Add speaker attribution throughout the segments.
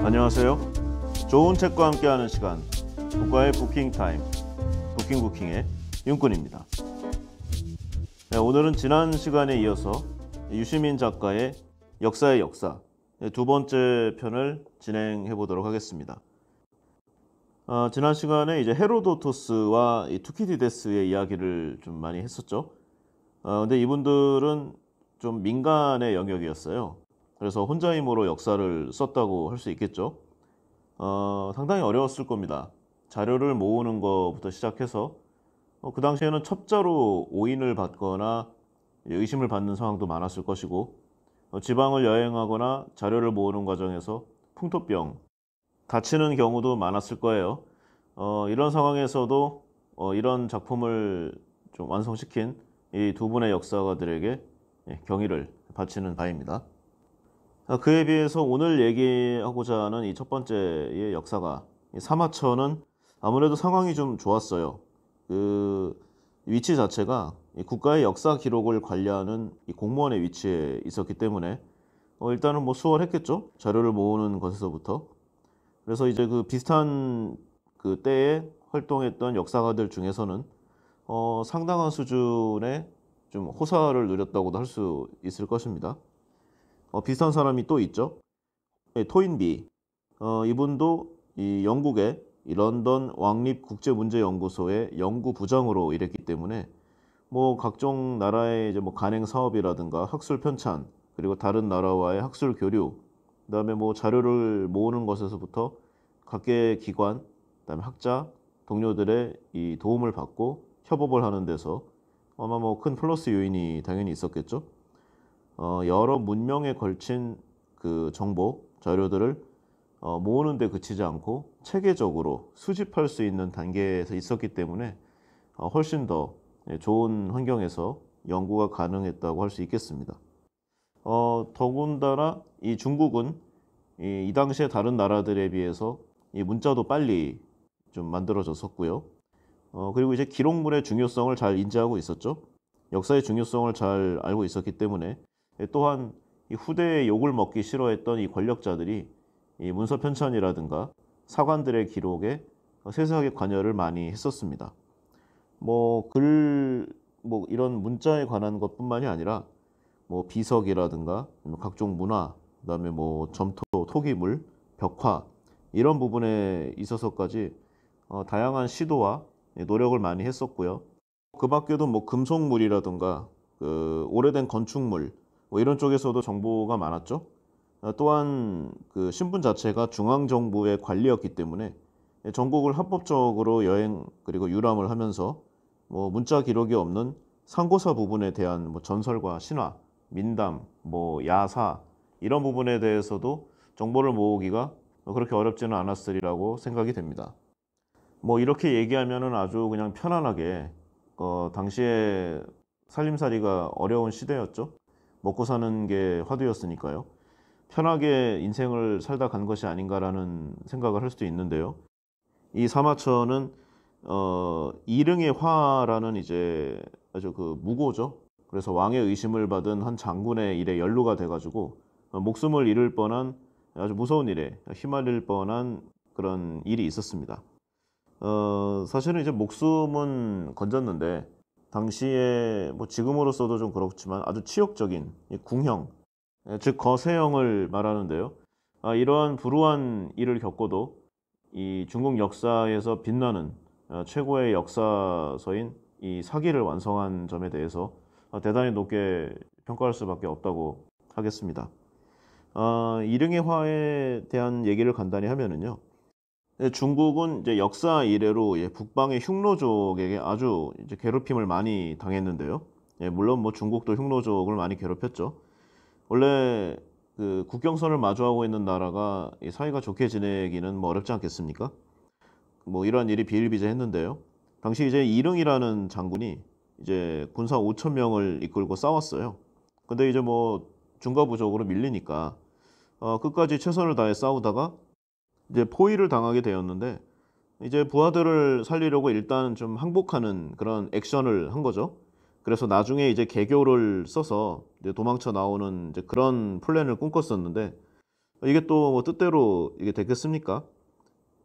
Speaker 1: 안녕하세요. 좋은 책과 함께하는 시간, 국가의 부킹 타임, 부킹 부킹의 윤꾼입니다. 네, 오늘은 지난 시간에 이어서 유시민 작가의 역사의 역사 네, 두 번째 편을 진행해 보도록 하겠습니다. 어, 지난 시간에 이제 헤로도토스와 투키디데스의 이야기를 좀 많이 했었죠. 어, 근데 이분들은 좀 민간의 영역이었어요. 그래서 혼자 힘으로 역사를 썼다고 할 수 있겠죠. 어, 상당히 어려웠을 겁니다. 자료를 모으는 것부터 시작해서 어, 그 당시에는 첩자로 오인을 받거나 의심을 받는 상황도 많았을 것이고 어, 지방을 여행하거나 자료를 모으는 과정에서 풍토병, 다치는 경우도 많았을 거예요. 어, 이런 상황에서도 어, 이런 작품을 좀 완성시킨 이 두 분의 역사가들에게 예, 경의를 바치는 바입니다. 어, 그에 비해서 오늘 얘기하고자 하는 이 첫 번째의 역사가 사마천은 아무래도 상황이 좀 좋았어요. 그 위치 자체가 국가의 역사 기록을 관리하는 공무원의 위치에 있었기 때문에 어, 일단은 뭐 수월했겠죠. 자료를 모으는 것에서부터. 그래서 이제 그 비슷한 그 때에 활동했던 역사가들 중에서는 어 상당한 수준의 좀 호사를 누렸다고도 할 수 있을 것입니다. 어, 비슷한 사람이 또 있죠. 네, 예, 토인비 어, 이분도 이 영국의 이 런던 왕립 국제문제연구소의 연구부장으로 일했기 때문에 뭐 각종 나라의 이제 뭐 간행 사업이라든가 학술 편찬 그리고 다른 나라와의 학술 교류 그다음에 뭐 자료를 모으는 것에서부터 각계 기관 그다음에 학자 동료들의 이 도움을 받고 협업을 하는 데서 아마 뭐큰 플러스 요인이 당연히 있었겠죠. 어, 여러 문명에 걸친 그 정보 자료들을 어, 모으는데 그치지 않고 체계적으로 수집할 수 있는 단계에서 있었기 때문에 어, 훨씬 더 예, 좋은 환경에서 연구가 가능했다고 할 수 있겠습니다. 어, 더군다나 이 중국은 이, 이 당시에 다른 나라들에 비해서 이 문자도 빨리 좀 만들어졌었고요. 어, 그리고 이제 기록물의 중요성을 잘 인지하고 있었죠. 역사의 중요성을 잘 알고 있었기 때문에 예, 또한 후대의 욕을 먹기 싫어했던 이 권력자들이 이 문서 편찬이라든가 사관들의 기록에 세세하게 관여를 많이 했었습니다. 뭐글뭐 뭐 이런 문자에 관한 것뿐만이 아니라 뭐 비석이라든가 각종 문화 그다음에 뭐 점토 토기물 벽화 이런 부분에 있어서까지 어, 다양한 시도와 예, 노력을 많이 했었고요. 그 밖에도 뭐 금속물이라든가 그 오래된 건축물 뭐 이런 쪽에서도 정보가 많았죠. 아, 또한 그 신분 자체가 중앙 정부의 관리였기 때문에 전국을 합법적으로 여행 그리고 유람을 하면서 뭐 문자 기록이 없는 상고사 부분에 대한 뭐 전설과 신화, 민담, 뭐 야사 이런 부분에 대해서도 정보를 모으기가 그렇게 어렵지는 않았으리라고 생각이 됩니다. 뭐 이렇게 얘기하면은 아주 그냥 편안하게 어 당시에 살림살이가 어려운 시대였죠. 먹고 사는 게 화두였으니까요. 편하게 인생을 살다 간 것이 아닌가라는 생각을 할 수도 있는데요. 이 사마천은 어, 이릉의 화라는 이제 아주 그 무고죠. 그래서 왕의 의심을 받은 한 장군의 일에 연루가 돼가지고 어, 목숨을 잃을 뻔한 아주 무서운 일에 휘말릴 뻔한 그런 일이 있었습니다. 어, 사실은 이제 목숨은 건졌는데 당시에 뭐 지금으로서도 좀 그렇지만 아주 치욕적인 궁형, 예, 즉 거세형을 말하는데요. 아, 이러한 불우한 일을 겪고도 이 중국 역사에서 빛나는 아, 최고의 역사서인 이 사기를 완성한 점에 대해서 아, 대단히 높게 평가할 수밖에 없다고 하겠습니다. 아, 이릉의 화에 대한 얘기를 간단히 하면은요. 예, 중국은 이제 역사 이래로 예, 북방의 흉노족에게 아주 이제 괴롭힘을 많이 당했는데요. 예, 물론 뭐 중국도 흉노족을 많이 괴롭혔죠. 원래 그 국경선을 마주하고 있는 나라가 사이가 좋게 지내기는 뭐 어렵지 않겠습니까? 뭐 이러한 일이 비일비재했는데요. 당시 이제 이릉이라는 장군이 이제 군사 5천 명을 이끌고 싸웠어요. 근데 이제 뭐 중과부족으로 밀리니까 어, 끝까지 최선을 다해 싸우다가 이제 포위를 당하게 되었는데 이제 부하들을 살리려고 일단 좀 항복하는 그런 액션을 한 거죠. 그래서 나중에 이제 개교를 써서 이제 도망쳐 나오는 이제 그런 플랜을 꿈꿨었는데 이게 또 뭐 뜻대로 이게 됐겠습니까?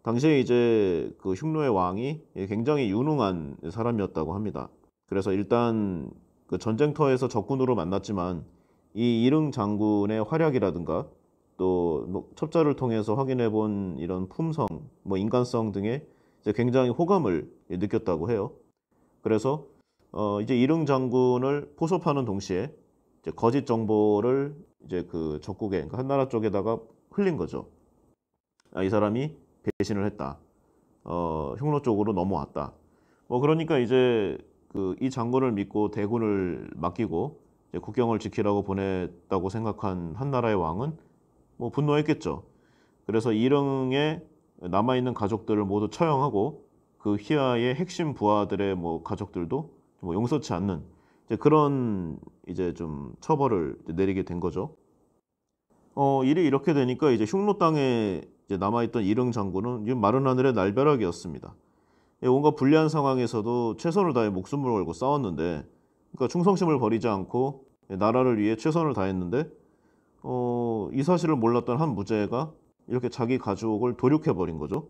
Speaker 1: 당시에 이제 그 흉노의 왕이 굉장히 유능한 사람이었다고 합니다. 그래서 일단 그 전쟁터에서 적군으로 만났지만 이 이릉 장군의 활약이라든가 또 뭐 첩자를 통해서 확인해 본 이런 품성, 뭐 인간성 등의 굉장히 호감을 느꼈다고 해요. 그래서 어 이제 이릉 장군을 포섭하는 동시에 거짓 정보를 이제 그 적국에 그러니까 한나라 쪽에다가 흘린 거죠. 아, 이 사람이 배신을 했다. 어, 흉노 쪽으로 넘어왔다. 뭐 그러니까 이제 그 이 장군을 믿고 대군을 맡기고 국경을 지키라고 보냈다고 생각한 한나라의 왕은 뭐 분노했겠죠. 그래서 일흥에 남아 있는 가족들을 모두 처형하고 그희아의 핵심 부하들의 뭐 가족들도 뭐 용서치 않는 이제 그런 이제 좀 처벌을 이제 내리게 된 거죠. 어 일이 이렇게 되니까 이제 흉노 땅에 이제 남아있던 일흥 장군은 마른 하늘의 날벼락이었습니다. 예, 뭔가 불리한 상황에서도 최선을 다해 목숨을 걸고 싸웠는데, 그러니까 충성심을 버리지 않고 나라를 위해 최선을 다했는데 어, 이 사실을 몰랐던 한 무죄가 이렇게 자기 가족을 도륙해 버린 거죠.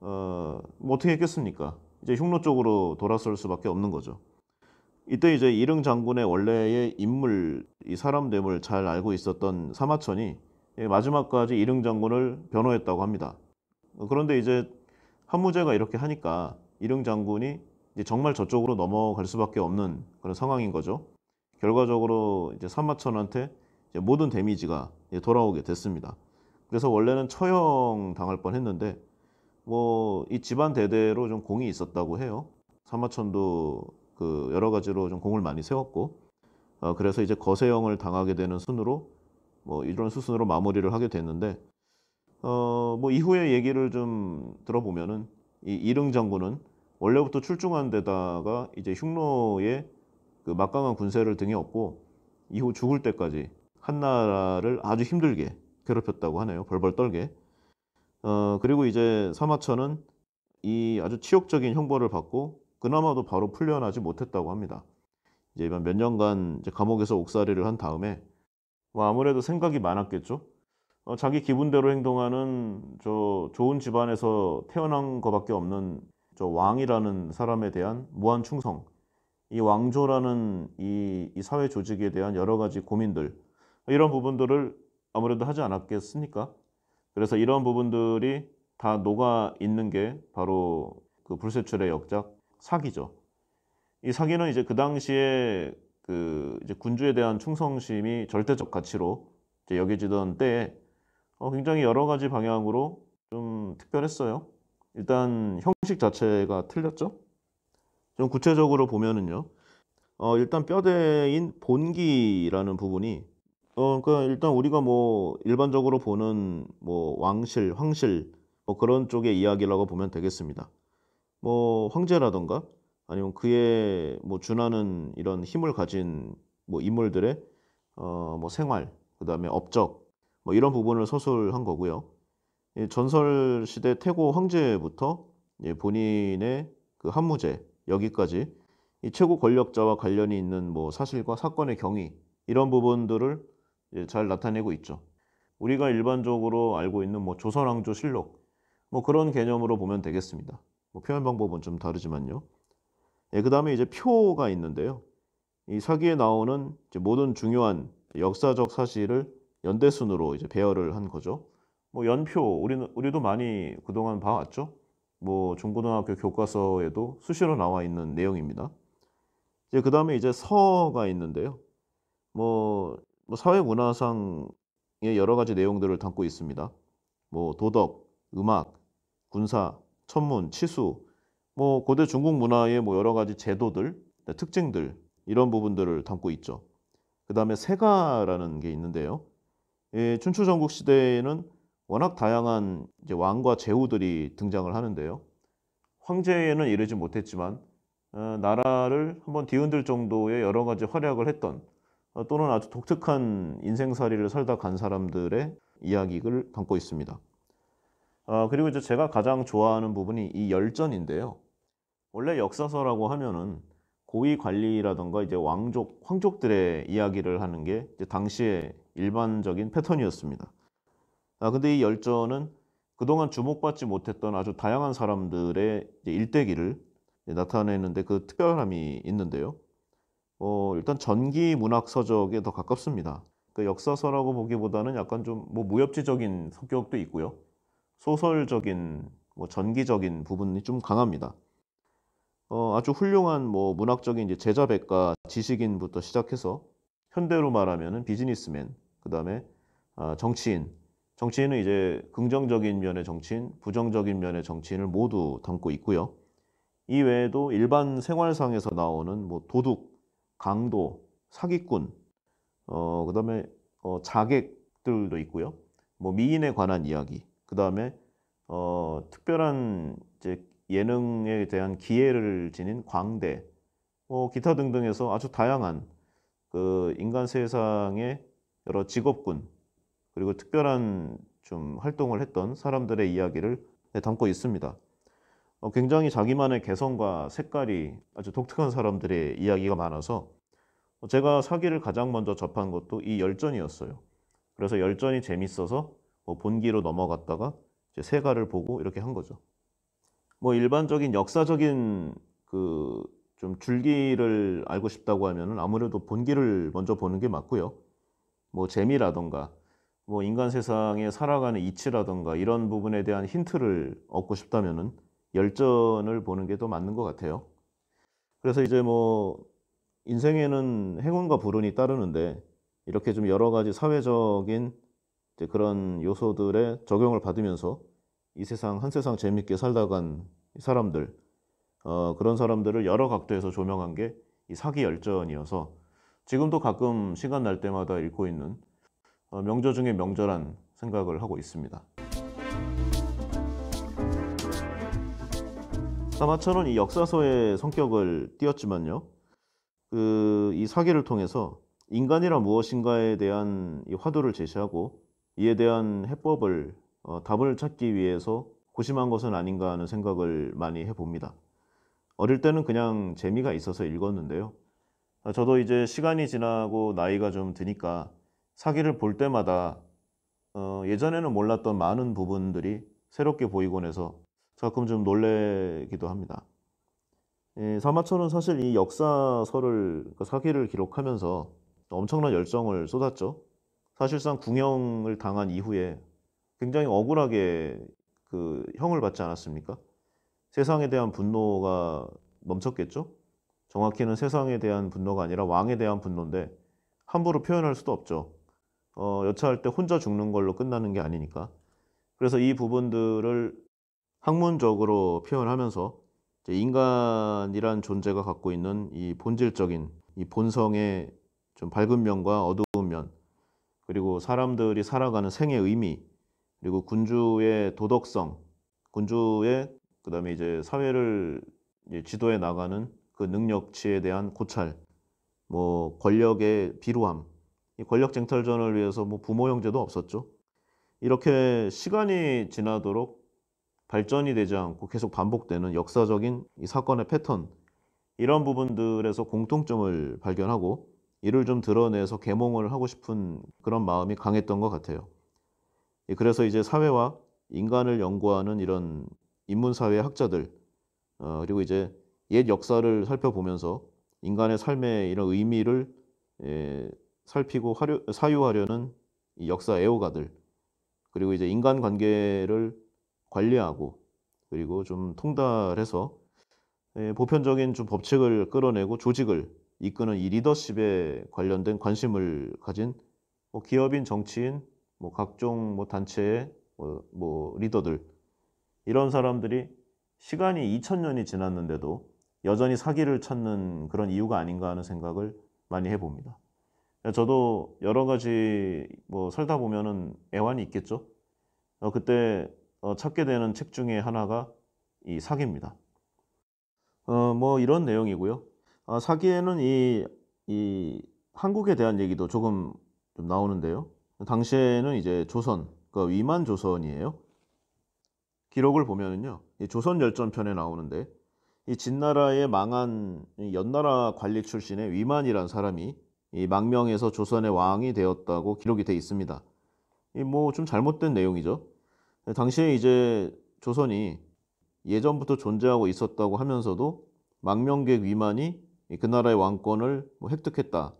Speaker 1: 어, 뭐 어떻게 했겠습니까? 이제 흉노 쪽으로 돌아설 수밖에 없는 거죠. 이때 이제 이릉 장군의 원래의 인물, 이 사람 됨을 잘 알고 있었던 사마천이 예, 마지막까지 이릉 장군을 변호했다고 합니다. 어, 그런데 이제 한무제가 이렇게 하니까 이릉 장군이 정말 저쪽으로 넘어갈 수밖에 없는 그런 상황인 거죠. 결과적으로 이제 사마천한테 모든 데미지가 돌아오게 됐습니다. 그래서 원래는 처형 당할 뻔했는데 뭐 이 집안 대대로 좀 공이 있었다고 해요. 사마천도 그 여러 가지로 좀 공을 많이 세웠고 어 그래서 이제 거세형을 당하게 되는 순으로 뭐 이런 수순으로 마무리를 하게 됐는데 어 뭐 이후의 얘기를 좀 들어보면은 이 이릉 장군은 원래부터 출중한 데다가 이제 흉노의 그 막강한 군세를 등에 업고 이후 죽을 때까지 한나라를 아주 힘들게 괴롭혔다고 하네요. 벌벌 떨게. 어, 그리고 이제 사마천은 이 아주 치욕적인 형벌을 받고 그나마도 바로 풀려나지 못했다고 합니다. 이제 이번 몇 년간 이제 감옥에서 옥살이를 한 다음에 뭐 아무래도 생각이 많았겠죠. 어, 자기 기분대로 행동하는 저 좋은 집안에서 태어난 것밖에 없는 저 왕이라는 사람에 대한 무한 충성, 이 왕조라는 이, 이 사회 조직에 대한 여러 가지 고민들, 이런 부분들을 아무래도 하지 않았겠습니까? 그래서 이런 부분들이 다 녹아 있는 게 바로 그 불세출의 역작 사기죠. 이 사기는 이제 그 당시에 그 이제 군주에 대한 충성심이 절대적 가치로 여겨지던 때에 어 굉장히 여러 가지 방향으로 좀 특별했어요. 일단 형식 자체가 틀렸죠. 좀 구체적으로 보면은요. 어 일단 뼈대인 본기라는 부분이 어, 그러니까 일단 우리가 뭐 일반적으로 보는 뭐 왕실, 황실 뭐 그런 쪽의 이야기라고 보면 되겠습니다. 뭐 황제라던가 아니면 그의 뭐 준하는 이런 힘을 가진 뭐 인물들의 어 뭐 생활, 그다음에 업적 뭐 이런 부분을 서술한 거고요. 예, 전설 시대 태고 황제부터 예, 본인의 그 한무제 여기까지 이 최고 권력자와 관련이 있는 뭐 사실과 사건의 경위 이런 부분들을 예, 잘 나타내고 있죠. 우리가 일반적으로 알고 있는 뭐 조선왕조 실록 뭐 그런 개념으로 보면 되겠습니다. 뭐 표현 방법은 좀 다르지만요. 예, 그 다음에 이제 표가 있는데요. 이 사기에 나오는 모든 중요한 역사적 사실을 연대 순으로 이제 배열을 한 거죠. 뭐 연표 우리는 우리도 많이 그동안 봐왔죠. 뭐 중고등학교 교과서에도 수시로 나와 있는 내용입니다. 이제 그 다음에 이제 서가 있는데요. 뭐뭐 사회 문화상의 여러 가지 내용들을 담고 있습니다. 뭐 도덕, 음악, 군사, 천문, 치수, 뭐 고대 중국 문화의 뭐 여러 가지 제도들, 네, 특징들 이런 부분들을 담고 있죠. 그 다음에 세가라는 게 있는데요. 예, 춘추 전국 시대에는 워낙 다양한 이제 왕과 제후들이 등장을 하는데요. 황제에는 이르지 못했지만 어, 나라를 한번 뒤흔들 정도의 여러 가지 활약을 했던 어, 또는 아주 독특한 인생살이를 살다 간 사람들의 이야기를 담고 있습니다. 아, 그리고 이제 제가 가장 좋아하는 부분이 이 열전인데요. 원래 역사서라고 하면은 고위 관리라던가 이제 왕족, 황족들의 이야기를 하는 게 당시의 일반적인 패턴이었습니다. 아, 근데 이 열전은 그동안 주목받지 못했던 아주 다양한 사람들의 일대기를 나타내는데 그 특별함이 있는데요. 어, 일단 전기 문학 서적에 더 가깝습니다. 그 역사서라고 보기보다는 약간 좀 뭐 무협지적인 성격도 있고요. 소설적인 뭐 전기적인 부분이 좀 강합니다. 어, 아주 훌륭한 뭐 문학적인 이제 제자백과 지식인부터 시작해서 현대로 말하면 비즈니스맨, 그다음에 아, 정치인. 정치인은 이제 긍정적인 면의 정치인, 부정적인 면의 정치인을 모두 담고 있고요. 이외에도 일반 생활상에서 나오는 뭐 도둑, 강도, 사기꾼, 어, 그 다음에 어, 자객들도 있고요. 뭐 미인에 관한 이야기, 그 다음에 어, 특별한 이제 예능에 대한 기회를 지닌 광대, 뭐 기타 등등에서 아주 다양한 그 인간 세상의 여러 직업군 그리고 특별한 좀 활동을 했던 사람들의 이야기를 담고 있습니다. 어, 굉장히 자기만의 개성과 색깔이 아주 독특한 사람들의 이야기가 많아서 제가 사기를 가장 먼저 접한 것도 이 열전이었어요. 그래서 열전이 재밌어서 뭐 본기로 넘어갔다가 이제 세가를 보고 이렇게 한 거죠. 뭐 일반적인 역사적인 그 좀 줄기를 알고 싶다고 하면은 아무래도 본기를 먼저 보는 게 맞고요. 뭐 재미라던가 뭐 인간 세상에 살아가는 이치라던가 이런 부분에 대한 힌트를 얻고 싶다면은 열전을 보는 게 더 맞는 것 같아요. 그래서 이제 뭐 인생에는 행운과 불운이 따르는데 이렇게 좀 여러 가지 사회적인 그런 요소들의 적용을 받으면서 이 세상 한 세상 재밌게 살다간 사람들 어, 그런 사람들을 여러 각도에서 조명한 게 이 사기 열전이어서 지금도 가끔 시간 날 때마다 읽고 있는 어, 명저 중의 명저란 생각을 하고 있습니다. 사마천은 이 역사서의 성격을 띄었지만요. 그 이 사기를 통해서 인간이란 무엇인가에 대한 이 화두를 제시하고 이에 대한 해법을 어, 답을 찾기 위해서 고심한 것은 아닌가 하는 생각을 많이 해봅니다. 어릴 때는 그냥 재미가 있어서 읽었는데요. 아, 저도 이제 시간이 지나고 나이가 좀 드니까 사기를 볼 때마다 어, 예전에는 몰랐던 많은 부분들이 새롭게 보이곤 해서 가끔 좀 놀래기도 합니다. 예, 사마천은 사실 이 역사서를 그러니까 사기를 기록하면서 엄청난 열정을 쏟았죠. 사실상 궁형을 당한 이후에 굉장히 억울하게 그 형을 받지 않았습니까? 세상에 대한 분노가 넘쳤겠죠. 정확히는 세상에 대한 분노가 아니라 왕에 대한 분노인데 함부로 표현할 수도 없죠. 어, 여차할 때 혼자 죽는 걸로 끝나는 게 아니니까. 그래서 이 부분들을 학문적으로 표현하면서 인간이란 존재가 갖고 있는 이 본질적인 이 본성의 좀 밝은 면과 어두운 면 그리고 사람들이 살아가는 생의 의미 그리고 군주의 도덕성 군주의 그다음에 이제 사회를 이제 지도해 나가는 그 능력치에 대한 고찰 뭐 권력의 비루함 이 권력 쟁탈전을 위해서 뭐 부모 형제도 없었죠 이렇게 시간이 지나도록 발전이 되지 않고 계속 반복되는 역사적인 이 사건의 패턴 이런 부분들에서 공통점을 발견하고 이를 좀 드러내서 개몽을 하고 싶은 그런 마음이 강했던 것 같아요. 예, 그래서 이제 사회와 인간을 연구하는 이런 인문사회 학자들 어, 그리고 이제 옛 역사를 살펴보면서 인간의 삶의 이런 의미를 예, 살피고 사유하려는 역사 애호가들 그리고 이제 인간 관계를 관리하고 그리고 좀 통달해서 예, 보편적인 좀 법칙을 끌어내고 조직을 이끄는 이 리더십에 관련된 관심을 가진 뭐 기업인 정치인 뭐 각종 뭐 단체의 뭐, 뭐 리더들 이런 사람들이 시간이 2000년이 지났는데도 여전히 사기를 찾는 그런 이유가 아닌가 하는 생각을 많이 해봅니다. 저도 여러 가지 뭐 살다 보면은 애환이 있겠죠. 어, 그때 어, 찾게 되는 책 중에 하나가 이 사기입니다. 어, 뭐 이런 내용이고요. 아, 사기에는 이, 이 한국에 대한 얘기도 조금 좀 나오는데요. 당시에는 이제 조선, 그러니까 위만 조선이에요. 기록을 보면은요, 조선 열전편에 나오는데 이 진나라의 망한 연나라 관리 출신의 위만이란 사람이 이망명에서 조선의 왕이 되었다고 기록이 돼 있습니다. 이 뭐 좀 잘못된 내용이죠. 당시에 이제 조선이 예전부터 존재하고 있었다고 하면서도 망명객 위만이 그 나라의 왕권을 뭐 획득했다.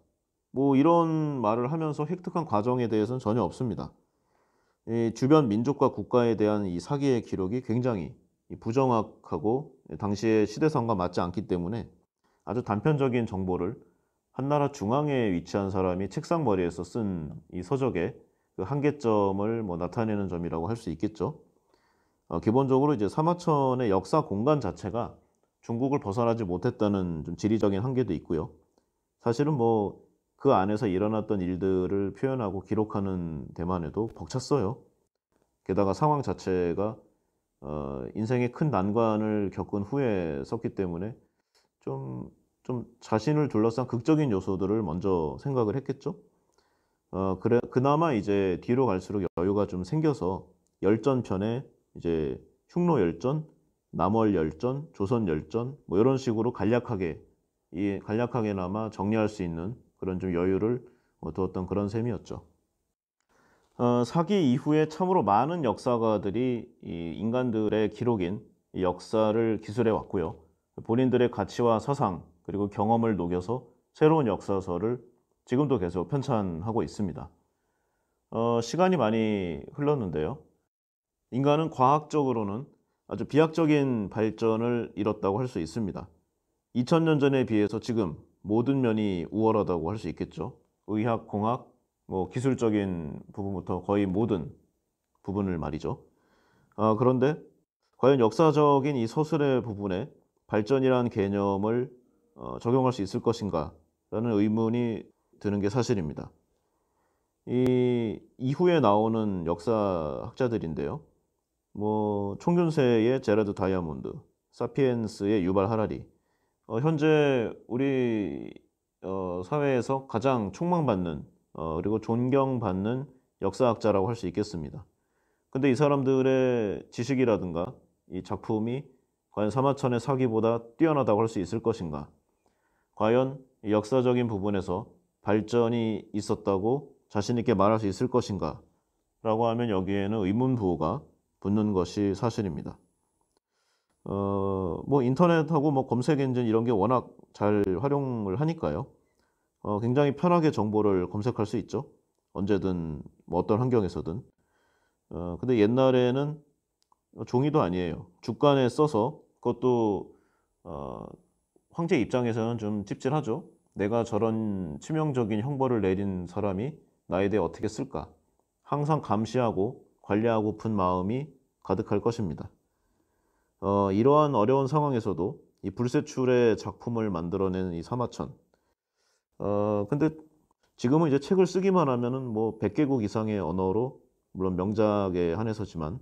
Speaker 1: 뭐 이런 말을 하면서 획득한 과정에 대해서는 전혀 없습니다. 주변 민족과 국가에 대한 이 사기의 기록이 굉장히 부정확하고 당시의 시대상과 맞지 않기 때문에 아주 단편적인 정보를 한나라 중앙에 위치한 사람이 책상머리에서 쓴 이 서적에 그 한계점을 뭐 나타내는 점이라고 할 수 있겠죠. 어, 기본적으로 이제 사마천의 역사 공간 자체가 중국을 벗어나지 못했다는 좀 지리적인 한계도 있고요. 사실은 뭐 그 안에서 일어났던 일들을 표현하고 기록하는 대만에도 벅찼어요. 게다가 상황 자체가 어, 인생의 큰 난관을 겪은 후에 썼기 때문에 좀, 좀 자신을 둘러싼 극적인 요소들을 먼저 생각을 했겠죠. 어, 그래, 그나마 이제 뒤로 갈수록 여유가 좀 생겨서 열전편에 이제 흉노 열전, 남월 열전, 조선 열전 뭐 이런 식으로 간략하게 이 간략하게나마 정리할 수 있는 그런 좀 여유를 어, 두었던 그런 셈이었죠. 어, 사기 이후에 참으로 많은 역사가들이 이 인간들의 기록인 역사를 기술해 왔고요. 본인들의 가치와 사상 그리고 경험을 녹여서 새로운 역사서를 지금도 계속 편찬하고 있습니다. 어, 시간이 많이 흘렀는데요. 인간은 과학적으로는 아주 비약적인 발전을 이뤘다고 할 수 있습니다. 2000년 전에 비해서 지금 모든 면이 우월하다고 할 수 있겠죠. 의학, 공학, 뭐 기술적인 부분부터 거의 모든 부분을 말이죠. 어, 그런데 과연 역사적인 이 서술의 부분에 발전이라는 개념을 어, 적용할 수 있을 것인가 라는 의문이 드는 게 사실입니다. 이 이후에 나오는 역사학자들인데요. 뭐 총균세의 제라드 다이아몬드, 사피엔스의 유발 하라리. 어, 현재 우리 어, 사회에서 가장 촉망받는 어, 그리고 존경받는 역사학자라고 할 수 있겠습니다. 근데 이 사람들의 지식이라든가 이 작품이 과연 사마천의 사기보다 뛰어나다고 할 수 있을 것인가? 과연 역사적인 부분에서 발전이 있었다고 자신 있게 말할 수 있을 것인가? 라고 하면 여기에는 의문 부호가 붙는 것이 사실입니다. 어, 뭐 인터넷하고 뭐 검색 엔진 이런 게 워낙 잘 활용을 하니까요. 어, 굉장히 편하게 정보를 검색할 수 있죠. 언제든 뭐 어떤 환경에서든. 어, 근데 옛날에는 종이도 아니에요. 주간에 써서 그것도 어, 황제 입장에서는 좀 찝찝하죠. 내가 저런 치명적인 형벌을 내린 사람이 나에 대해 어떻게 쓸까? 항상 감시하고 관리하고픈 마음이 가득할 것입니다. 어, 이러한 어려운 상황에서도 이 불세출의 작품을 만들어낸 이 사마천. 어, 근데 지금은 이제 책을 쓰기만 하면은 뭐 100개국 이상의 언어로 물론 명작에 한해서지만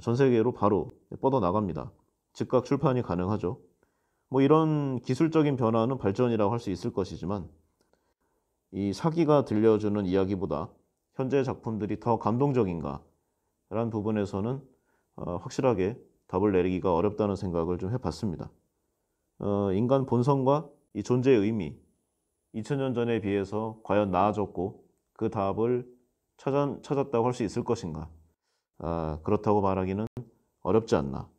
Speaker 1: 전 세계로 바로 뻗어 나갑니다. 즉각 출판이 가능하죠. 뭐 이런 기술적인 변화는 발전이라고 할 수 있을 것이지만 이 사기가 들려주는 이야기보다 현재 작품들이 더 감동적인가 라는 부분에서는 어, 확실하게 답을 내리기가 어렵다는 생각을 좀 해봤습니다. 어, 인간 본성과 이 존재의 의미 2000년 전에 비해서 과연 나아졌고 그 답을 찾아, 찾았다고 할 수 있을 것인가 아, 그렇다고 말하기는 어렵지 않나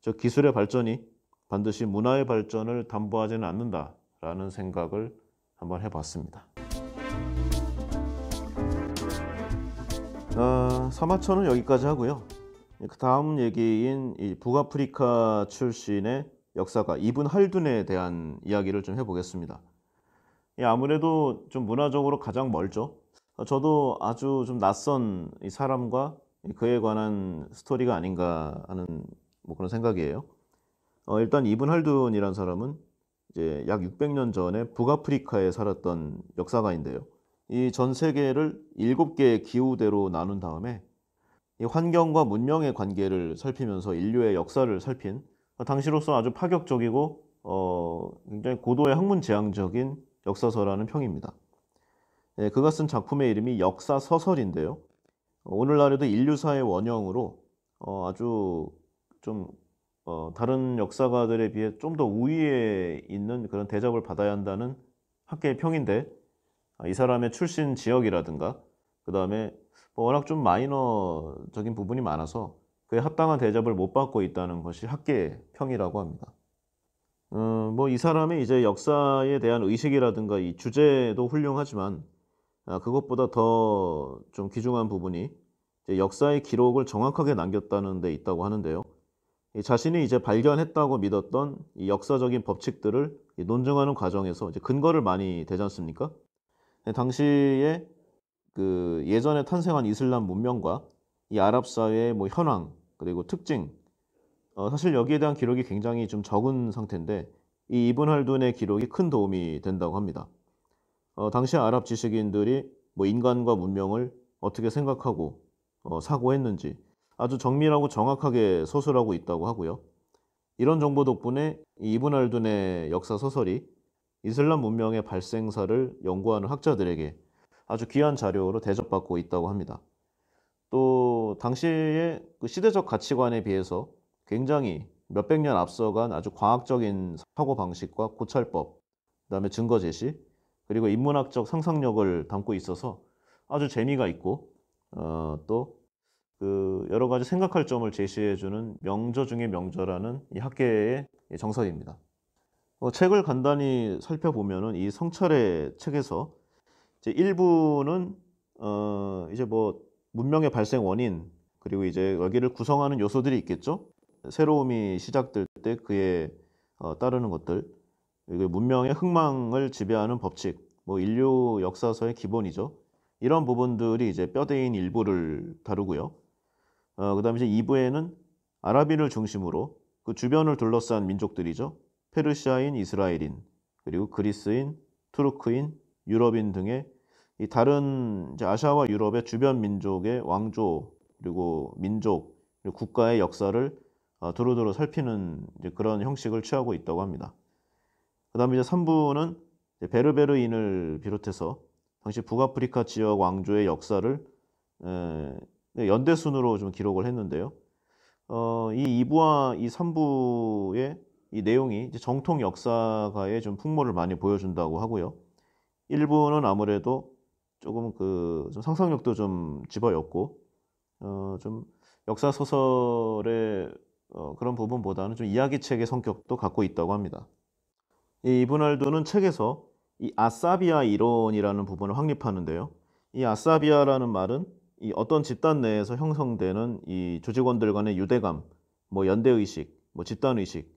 Speaker 1: 즉 기술의 발전이 반드시 문화의 발전을 담보하지는 않는다라는 생각을 한번 해봤습니다. 어, 사마천은 여기까지 하고요. 그 다음 얘기인 북아프리카 출신의 역사가 이분 할둔에 대한 이야기를 좀 해보겠습니다. 예, 아무래도 좀 문화적으로 가장 멀죠. 저도 아주 좀 낯선 이 사람과 그에 관한 스토리가 아닌가 하는 뭐 그런 생각이에요. 어, 일단 이븐 할둔이란 사람은 이제 약 600년 전에 북아프리카에 살았던 역사가인데요. 이 전 세계를 7개의 기후대로 나눈 다음에 이 환경과 문명의 관계를 살피면서 인류의 역사를 살핀 당시로서 아주 파격적이고 어, 굉장히 고도의 학문재앙적인 역사서라는 평입니다. 예, 그가 쓴 작품의 이름이 역사서설인데요. 오늘날에도 인류사의 원형으로 어, 아주 좀 어, 다른 역사가들에 비해 좀 더 우위에 있는 그런 대접을 받아야 한다는 학계의 평인데 아, 이 사람의 출신 지역이라든가 그 다음에 뭐 워낙 좀 마이너적인 부분이 많아서 그에 합당한 대접을 못 받고 있다는 것이 학계의 평이라고 합니다. 음, 어, 뭐이 사람의 이제 역사에 대한 의식이라든가 이 주제도 훌륭하지만 아, 그것보다 더 좀 귀중한 부분이 이제 역사의 기록을 정확하게 남겼다는 데 있다고 하는데요. 자신이 이제 발견했다고 믿었던 이 역사적인 법칙들을 논증하는 과정에서 이제 근거를 많이 되지 않습니까? 네, 당시에 그 예전에 탄생한 이슬람 문명과 이 아랍 사회의 뭐 현황 그리고 특징 어, 사실 여기에 대한 기록이 굉장히 좀 적은 상태인데 이 이븐 할둔의 기록이 큰 도움이 된다고 합니다. 어, 당시 아랍 지식인들이 뭐 인간과 문명을 어떻게 생각하고 어, 사고했는지 아주 정밀하고 정확하게 소설하고 있다고 하고요. 이런 정보 덕분에 이브날둔의 역사 소설이 이슬람 문명의 발생사를 연구하는 학자들에게 아주 귀한 자료로 대접받고 있다고 합니다. 또 당시의 그 시대적 가치관에 비해서 굉장히 몇백 년 앞서간 아주 과학적인 사고 방식과 고찰법, 그다음에 증거 제시, 그리고 인문학적 상상력을 담고 있어서 아주 재미가 있고 어, 또그 여러 가지 생각할 점을 제시해주는 명저 중의 명저라는 이 학계의 정설입니다. 어, 책을 간단히 살펴보면은 이 성철의 책에서 이제 일부는 어, 이제 뭐 문명의 발생 원인 그리고 이제 여기를 구성하는 요소들이 있겠죠. 새로움이 시작될 때 그에 어, 따르는 것들, 문명의 흥망을 지배하는 법칙, 뭐 인류 역사서의 기본이죠. 이런 부분들이 이제 뼈대인 일부를 다루고요. 어, 그 다음에 이제 2부에는 아랍인을 중심으로 그 주변을 둘러싼 민족들이죠. 페르시아인, 이스라엘인, 그리고 그리스인, 투르크인, 유럽인 등의 이 다른 이제 아시아와 유럽의 주변 민족의 왕조 그리고 민족 그리고 국가의 역사를 어, 두루두루 살피는 이제 그런 형식을 취하고 있다고 합니다. 그 다음에 이제 3부는 이제 베르베르인을 비롯해서 당시 북아프리카 지역 왕조의 역사를 에, 네, 연대 순으로 좀 기록을 했는데요. 어, 이 2부와 이 3부의 이 내용이 정통 역사가의 좀 풍모를 많이 보여준다고 하고요. 1부는 아무래도 조금 그좀 상상력도 좀 집어였고 어, 좀 역사 소설의 어, 그런 부분보다는 좀 이야기책의 성격도 갖고 있다고 합니다. 이 이브날도는 책에서 이 아사비아 이론이라는 부분을 확립하는데요. 이 아사비아라는 말은 이 어떤 집단 내에서 형성되는 이 조직원들 간의 유대감, 뭐 연대 의식, 뭐 집단 의식,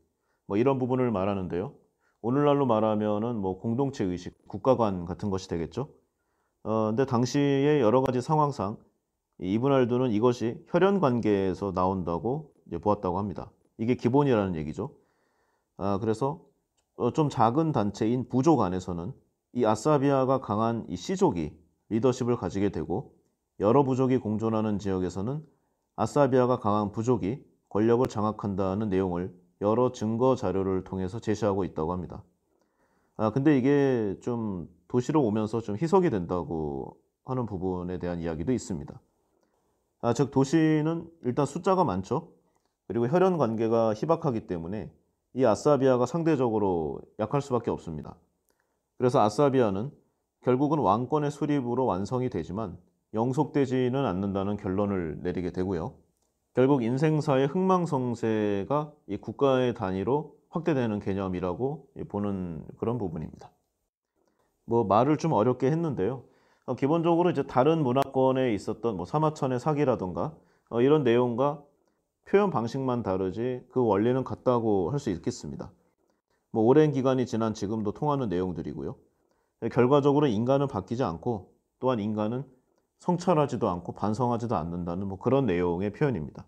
Speaker 1: 뭐 이런 부분을 말하는데요. 오늘날로 말하면은 뭐 공동체 의식, 국가관 같은 것이 되겠죠. 어, 근데 당시의 여러 가지 상황상 이분할두는 이것이 혈연 관계에서 나온다고 보았다고 합니다. 이게 기본이라는 얘기죠. 아, 그래서 어, 좀 작은 단체인 부족 안에서는 이 아사비아가 강한 이 시족이 리더십을 가지게 되고 여러 부족이 공존하는 지역에서는 아사비아가 강한 부족이 권력을 장악한다는 내용을 여러 증거 자료를 통해서 제시하고 있다고 합니다. 아, 근데 이게 좀 도시로 오면서 좀 희석이 된다고 하는 부분에 대한 이야기도 있습니다. 아, 즉, 도시는 일단 숫자가 많죠. 그리고 혈연 관계가 희박하기 때문에 이 아사비아가 상대적으로 약할 수밖에 없습니다. 그래서 아사비아는 결국은 왕권의 수립으로 완성이 되지만 영속되지는 않는다는 결론을 내리게 되고요. 결국 인생사의 흥망성쇠가 이 국가의 단위로 확대되는 개념이라고 보는 그런 부분입니다. 뭐 말을 좀 어렵게 했는데요. 어, 기본적으로 이제 다른 문화권에 있었던 뭐 사마천의 사기라던가 어, 이런 내용과 표현 방식만 다르지 그 원리는 같다고 할 수 있겠습니다. 뭐 오랜 기간이 지난 지금도 통하는 내용들이고요. 결과적으로 인간은 바뀌지 않고 또한 인간은 성찰하지도 않고 반성하지도 않는다는 뭐 그런 내용의 표현입니다.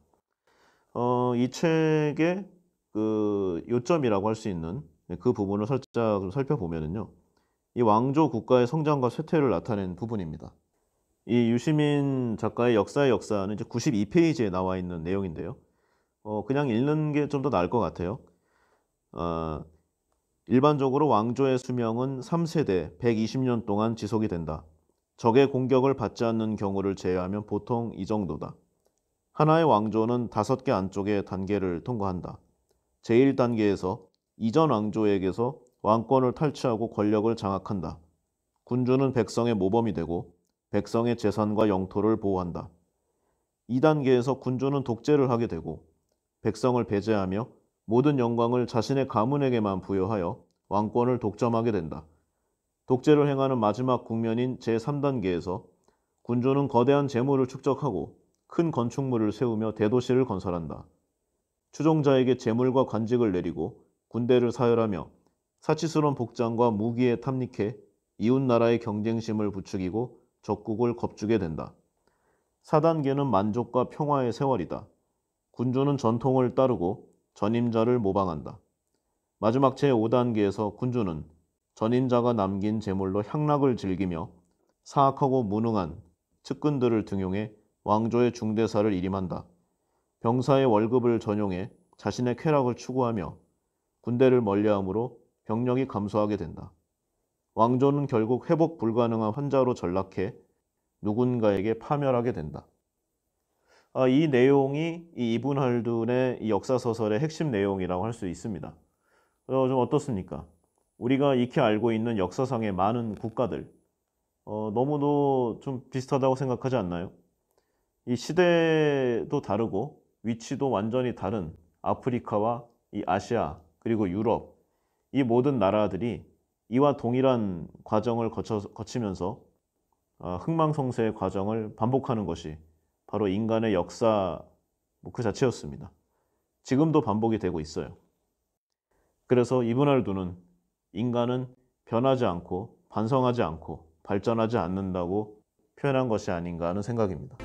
Speaker 1: 어, 이 책의 그 요점이라고 할 수 있는 그 부분을 살짝 살펴보면요이 왕조 국가의 성장과 쇠퇴를 나타낸 부분입니다. 이 유시민 작가의 역사의 역사는 이제 92페이지에 나와 있는 내용인데요. 어, 그냥 읽는 게 좀 더 나을 것 같아요. 어, 일반적으로 왕조의 수명은 3세대 120년 동안 지속이 된다. 적의 공격을 받지 않는 경우를 제외하면 보통 이 정도다. 하나의 왕조는 다섯 개 안쪽의 단계를 통과한다. 제1단계에서 이전 왕조에게서 왕권을 탈취하고 권력을 장악한다. 군주는 백성의 모범이 되고 백성의 재산과 영토를 보호한다. 2단계에서 군주는 독재를 하게 되고 백성을 배제하며 모든 영광을 자신의 가문에게만 부여하여 왕권을 독점하게 된다. 독재를 행하는 마지막 국면인 제3단계에서 군주는 거대한 재물을 축적하고 큰 건축물을 세우며 대도시를 건설한다. 추종자에게 재물과 관직을 내리고 군대를 사열하며 사치스러운 복장과 무기에 탐닉해 이웃 나라의 경쟁심을 부추기고 적국을 겁주게 된다. 4단계는 만족과 평화의 세월이다. 군주는 전통을 따르고 전임자를 모방한다. 마지막 제5단계에서 군주는 전인자가 남긴 재물로 향락을 즐기며 사악하고 무능한 측근들을 등용해 왕조의 중대사를 이임한다 병사의 월급을 전용해 자신의 쾌락을 추구하며 군대를 멀리함으로 병력이 감소하게 된다. 왕조는 결국 회복 불가능한 환자로 전락해 누군가에게 파멸하게 된다. 아, 이 내용이 이 이분 할둔의 역사 소설의 핵심 내용이라고 할 수 있습니다. 어, 좀 어떻습니까? 우리가 익히 알고 있는 역사상의 많은 국가들 어, 너무도 좀 비슷하다고 생각하지 않나요? 이 시대도 다르고 위치도 완전히 다른 아프리카와 이 아시아 그리고 유럽 이 모든 나라들이 이와 동일한 과정을 거쳐, 거치면서 어, 흥망성쇠의 과정을 반복하는 것이 바로 인간의 역사 뭐 그 자체였습니다. 지금도 반복이 되고 있어요. 그래서 이분화를 두는 인간은 변하지 않고 반성하지 않고 발전하지 않는다고 표현한 것이 아닌가 하는 생각입니다.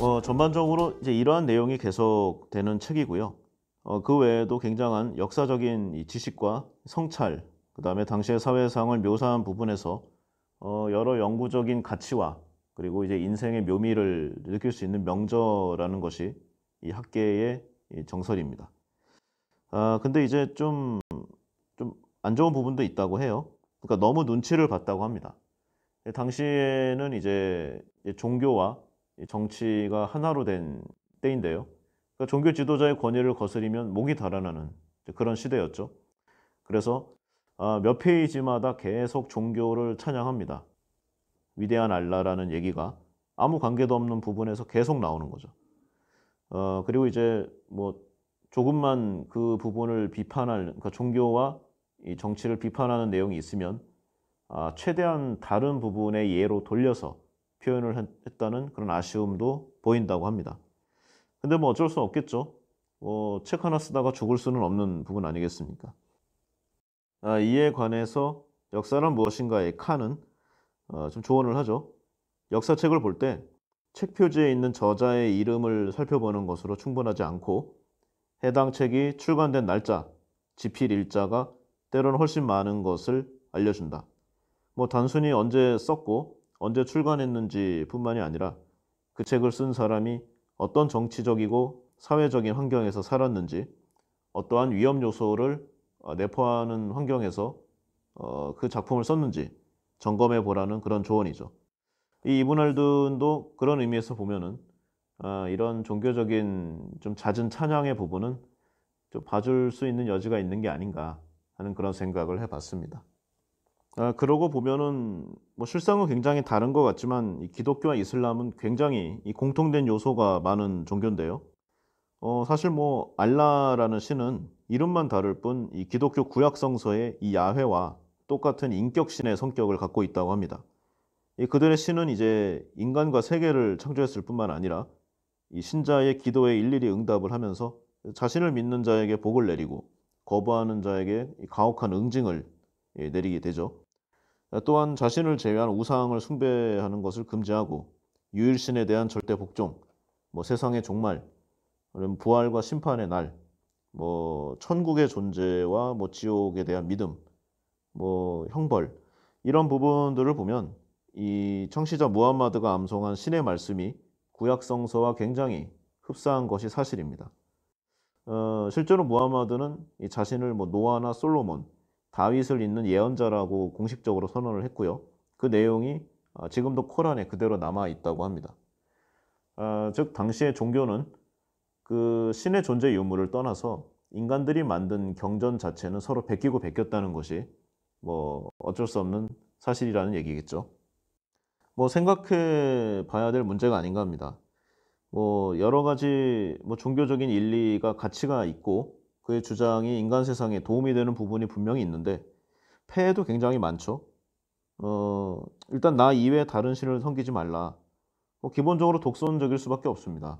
Speaker 1: 어, 전반적으로 이제 이러한 내용이 계속되는 책이고요. 어, 그 외에도 굉장한 역사적인 지식과 성찰, 그 다음에 당시의 사회 상을 묘사한 부분에서 어, 여러 영구적인 가치와 그리고 이제 인생의 묘미를 느낄 수 있는 명저라는 것이 이 학계의 정설입니다. 아, 근데 이제 좀, 좀 안 좋은 부분도 있다고 해요. 그러니까 너무 눈치를 봤다고 합니다. 당시에는 이제 종교와 정치가 하나로 된 때인데요. 그러니까 종교 지도자의 권위를 거스리면 목이 달아나는 그런 시대였죠. 그래서 아, 몇 페이지마다 계속 종교를 찬양합니다. 위대한 알라라는 얘기가 아무 관계도 없는 부분에서 계속 나오는 거죠. 어, 그리고 이제 뭐 조금만 그 부분을 비판할 그러니까 종교와 이 정치를 비판하는 내용이 있으면 아, 최대한 다른 부분의 예로 돌려서 표현을 했다는 그런 아쉬움도 보인다고 합니다. 근데 뭐 어쩔 수 없겠죠. 뭐책 하나 쓰다가 죽을 수는 없는 부분 아니겠습니까? 아, 이에 관해서 역사란 무엇인가의 칸은 어, 좀 조언을 하죠. 역사책을 볼때 책 표지에 있는 저자의 이름을 살펴보는 것으로 충분하지 않고 해당 책이 출간된 날짜, 집필 일자가 때로는 훨씬 많은 것을 알려준다. 뭐 단순히 언제 썼고 언제 출간했는지 뿐만이 아니라 그 책을 쓴 사람이 어떤 정치적이고 사회적인 환경에서 살았는지 어떠한 위험 요소를 어, 내포하는 환경에서 어, 그 작품을 썼는지 점검해 보라는 그런 조언이죠. 이이브날드도 그런 의미에서 보면은 어, 이런 종교적인 좀 잦은 찬양의 부분은 좀 봐줄 수 있는 여지가 있는 게 아닌가 하는 그런 생각을 해봤습니다. 아, 그러고 보면은 뭐 실상은 굉장히 다른 것 같지만 이 기독교와 이슬람은 굉장히 이 공통된 요소가 많은 종교인데요. 어, 사실 뭐 알라라는 신은 이름만 다를 뿐 이 기독교 구약 성서의 이 야훼와 똑같은 인격신의 성격을 갖고 있다고 합니다. 이 그들의 신은 이제 인간과 세계를 창조했을 뿐만 아니라 이 신자의 기도에 일일이 응답을 하면서 자신을 믿는 자에게 복을 내리고 거부하는 자에게 가혹한 응징을 예, 내리게 되죠. 또한 자신을 제외한 우상을 숭배하는 것을 금지하고 유일신에 대한 절대 복종, 뭐 세상의 종말, 부활과 심판의 날, 뭐 천국의 존재와 뭐 지옥에 대한 믿음, 뭐 형벌 이런 부분들을 보면 이 청시자 무함마드가 암송한 신의 말씀이 구약 성서와 굉장히 흡사한 것이 사실입니다. 어, 실제로 무함마드는 자신을 뭐 노아나 솔로몬, 다윗을 잇는 예언자라고 공식적으로 선언을 했고요. 그 내용이 어, 지금도 코란에 그대로 남아 있다고 합니다. 어, 즉 당시의 종교는 그 신의 존재 유무를 떠나서 인간들이 만든 경전 자체는 서로 베끼고 베꼈다는 것이 뭐 어쩔 수 없는 사실이라는 얘기겠죠. 뭐 생각해 봐야 될 문제가 아닌가 합니다. 뭐 여러 가지 뭐 종교적인 일리가 가치가 있고 그의 주장이 인간 세상에 도움이 되는 부분이 분명히 있는데 폐해도 굉장히 많죠. 어, 일단 나 이외에 다른 신을 섬기지 말라. 뭐 기본적으로 독선적일 수밖에 없습니다.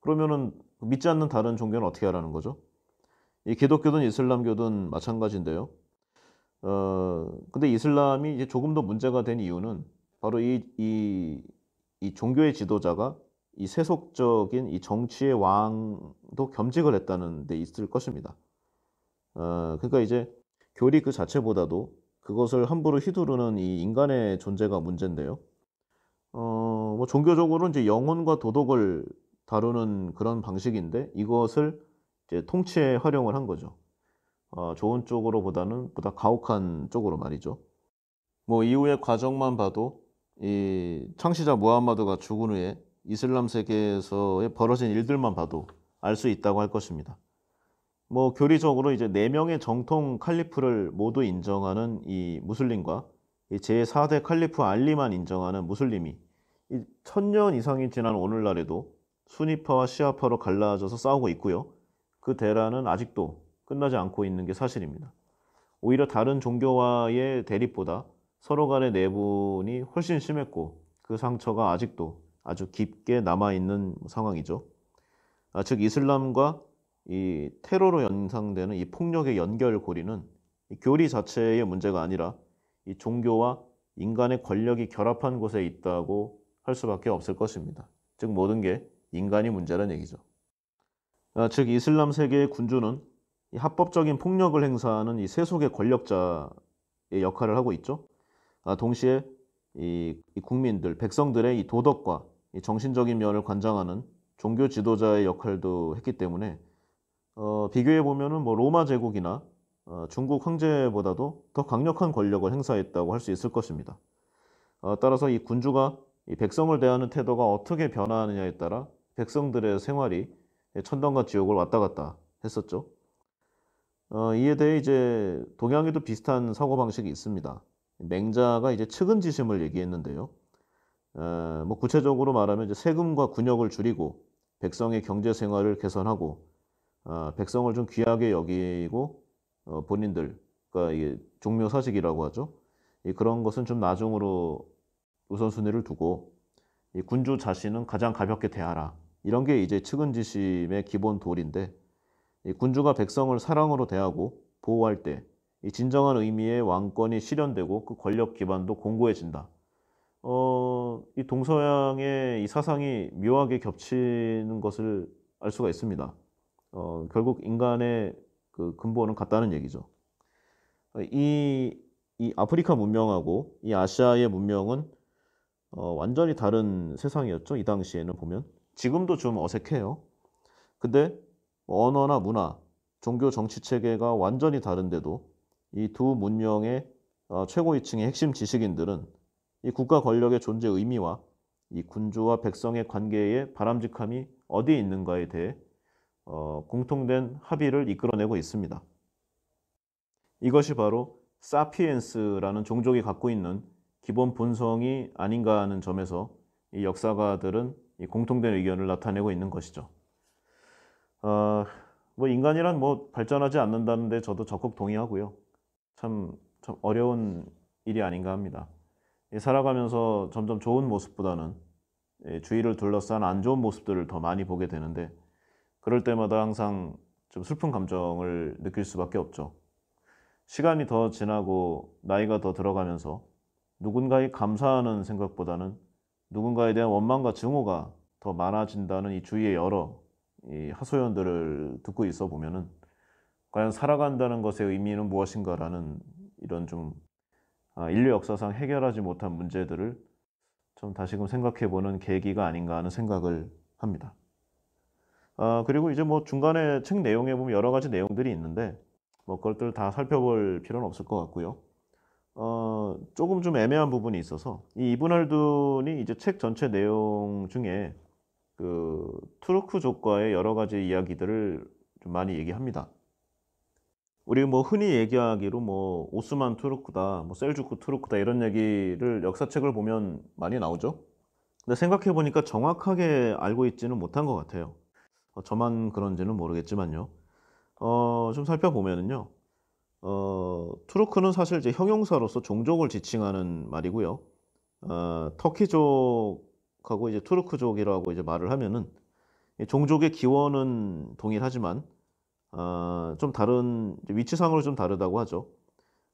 Speaker 1: 그러면은 믿지 않는 다른 종교는 어떻게 하라는 거죠? 이 기독교든 이슬람교든 마찬가지인데요. 어, 근데 이슬람이 이제 조금 더 문제가 된 이유는 바로 이, 이, 이 종교의 지도자가 이 세속적인 이 정치의 왕도 겸직을 했다는 데 있을 것입니다. 어, 그러니까 이제 교리 그 자체보다도 그것을 함부로 휘두르는 이 인간의 존재가 문제인데요. 어, 뭐 종교적으로 이제 영혼과 도덕을 다루는 그런 방식인데 이것을 이제 통치에 활용을 한 거죠. 어, 좋은 쪽으로보다는 보다 가혹한 쪽으로 말이죠. 뭐 이후의 과정만 봐도 이 창시자 무하마드가 죽은 후에 이슬람 세계에서의 벌어진 일들만 봐도 알 수 있다고 할 것입니다. 뭐 교리적으로 이제 네 명의 정통 칼리프를 모두 인정하는 이 무슬림과 제4대 칼리프 알리만 인정하는 무슬림이 천 년 이상이 지난 오늘날에도 순위파와 시아파로 갈라져서 싸우고 있고요. 그 대란은 아직도 끝나지 않고 있는 게 사실입니다. 오히려 다른 종교와의 대립보다 서로 간의 내분이 훨씬 심했고 그 상처가 아직도 아주 깊게 남아 있는 상황이죠. 아, 즉 이슬람과 이 테러로 연상되는 이 폭력의 연결고리는 이 교리 자체의 문제가 아니라 이 종교와 인간의 권력이 결합한 곳에 있다고 할 수밖에 없을 것입니다. 즉 모든 게 인간이 문제라는 얘기죠. 아, 즉 이슬람 세계의 군주는 합법적인 폭력을 행사하는 이 세속의 권력자의 역할을 하고 있죠. 아, 동시에 이, 국민들, 백성들의 이 도덕과 이 정신적인 면을 관장하는 종교 지도자의 역할도 했기 때문에 어, 비교해 보면은 뭐 로마 제국이나 어, 중국 황제보다도 더 강력한 권력을 행사했다고 할 수 있을 것입니다. 어, 따라서 이 군주가 이 백성을 대하는 태도가 어떻게 변화하느냐에 따라 백성들의 생활이 천당과 지옥을 왔다 갔다 했었죠. 어, 이에 대해 이제 동양에도 비슷한 사고 방식이 있습니다. 맹자가 이제 측은지심을 얘기했는데요. 어, 뭐 구체적으로 말하면 이제 세금과 군역을 줄이고 백성의 경제 생활을 개선하고 어, 백성을 좀 귀하게 여기고 어, 본인들 그러니까 이게 종묘 사직이라고 하죠. 그런 것은 좀 나중으로 우선순위를 두고 군주 자신은 가장 가볍게 대하라. 이런 게 이제 측은지심의 기본 도리인데 군주가 백성을 사랑으로 대하고 보호할 때이 진정한 의미의 왕권이 실현되고 그 권력 기반도 공고해진다. 어, 이 동서양의 이 사상이 묘하게 겹치는 것을 알 수가 있습니다. 어, 결국 인간의 그 근본은 같다는 얘기죠. 이, 이 아프리카 문명하고 이 아시아의 문명은 어, 완전히 다른 세상이었죠. 이 당시에는 보면. 지금도 좀 어색해요. 근데 언어나 문화, 종교 정치 체계가 완전히 다른데도 이두 문명의 어, 최고위층의 핵심 지식인들은 이 국가 권력의 존재 의미와 이 군주와 백성의 관계의 바람직함이 어디에 있는가에 대해 어, 공통된 합의를 이끌어내고 있습니다. 이것이 바로 사피엔스라는 종족이 갖고 있는 기본 본성이 아닌가 하는 점에서 이 역사가들은 이 공통된 의견을 나타내고 있는 것이죠. 어, 뭐 인간이란 뭐 발전하지 않는다는데 저도 적극 동의하고요. 참, 참 어려운 일이 아닌가 합니다. 예, 살아가면서 점점 좋은 모습보다는 예, 주위를 둘러싼 안 좋은 모습들을 더 많이 보게 되는데 그럴 때마다 항상 좀 슬픈 감정을 느낄 수밖에 없죠. 시간이 더 지나고 나이가 더 들어가면서 누군가에 감사하는 생각보다는 누군가에 대한 원망과 증오가 더 많아진다는 이 주위의 여러 이 하소연들을 듣고 있어 보면은 과연 살아간다는 것의 의미는 무엇인가라는 이런 좀 아, 인류 역사상 해결하지 못한 문제들을 좀 다시금 생각해보는 계기가 아닌가 하는 생각을 합니다. 아, 그리고 이제 뭐 중간에 책 내용에 보면 여러 가지 내용들이 있는데 뭐 그것들 다 살펴볼 필요는 없을 것 같고요. 어, 조금 좀 애매한 부분이 있어서 이 이브날둔이 이제 책 전체 내용 중에 그 투르크 족과의 여러 가지 이야기들을 좀 많이 얘기합니다. 우리 뭐 흔히 얘기하기로 뭐 오스만 투르크다, 뭐 셀주크 투르크다 이런 얘기를 역사책을 보면 많이 나오죠. 근데 생각해 보니까 정확하게 알고 있지는 못한 것 같아요. 어, 저만 그런지는 모르겠지만요. 어, 좀 살펴보면은요. 어, 투르크는 사실 이제 형용사로서 종족을 지칭하는 말이고요. 어, 터키족하고 이제 투르크족이라고 이제 말을 하면은 종족의 기원은 동일하지만 어, 좀 다른 위치상으로 좀 다르다고 하죠.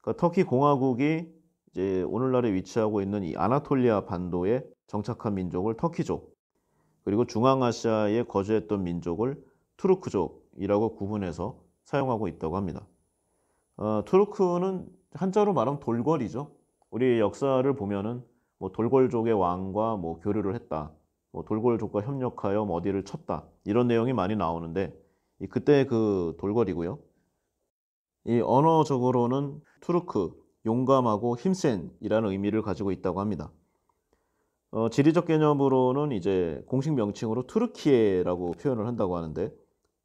Speaker 1: 그러니까 터키 공화국이 이제 오늘날에 위치하고 있는 이 아나톨리아 반도에 정착한 민족을 터키족 그리고 중앙아시아에 거주했던 민족을 투르크족이라고 구분해서 사용하고 있다고 합니다. 어, 투르크는 한자로 말하면 돌궐이죠. 우리 역사를 보면은 뭐 돌궐족의 왕과 뭐 교류를 했다. 뭐 돌궐족과 협력하여 뭐 어디를 쳤다. 이런 내용이 많이 나오는데 그때 그 돌궐이고요. 이 언어적으로는 투르크, 용감하고 힘센이라는 의미를 가지고 있다고 합니다. 어, 지리적 개념으로는 이제 공식 명칭으로 투르키에라고 표현을 한다고 하는데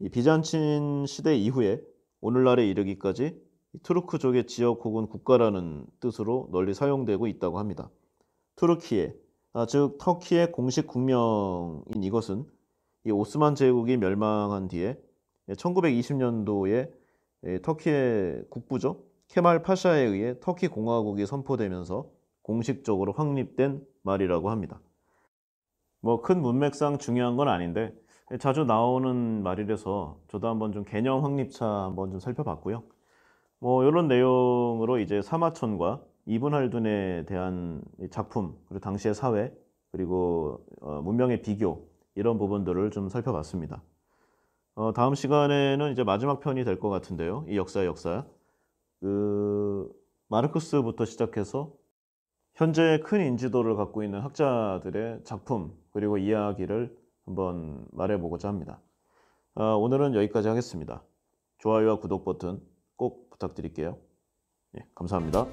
Speaker 1: 이 비잔친 시대 이후에 오늘날에 이르기까지 투르크족의 지역 혹은 국가라는 뜻으로 널리 사용되고 있다고 합니다. 투르키에, 아, 즉 터키의 공식 국명인 이것은 이 오스만 제국이 멸망한 뒤에 1920년도에 예, 예, 터키의 국부죠. 케말 파샤에 의해 터키 공화국이 선포되면서 공식적으로 확립된 말이라고 합니다. 뭐 큰 문맥상 중요한 건 아닌데 예, 자주 나오는 말이라서 저도 한번 좀 개념 확립차 한번 좀 살펴봤고요. 뭐 이런 내용으로 이제 사마천과 이분 할둔에 대한 작품 그리고 당시의 사회 그리고 어, 문명의 비교 이런 부분들을 좀 살펴봤습니다. 어, 다음 시간에는 이제 마지막 편이 될 것 같은데요. 이 역사 역사. 그 마르크스부터 시작해서 현재 큰 인지도를 갖고 있는 학자들의 작품 그리고 이야기를 한번 말해보고자 합니다. 아, 오늘은 여기까지 하겠습니다. 좋아요와 구독 버튼 꼭 부탁드릴게요. 예, 감사합니다.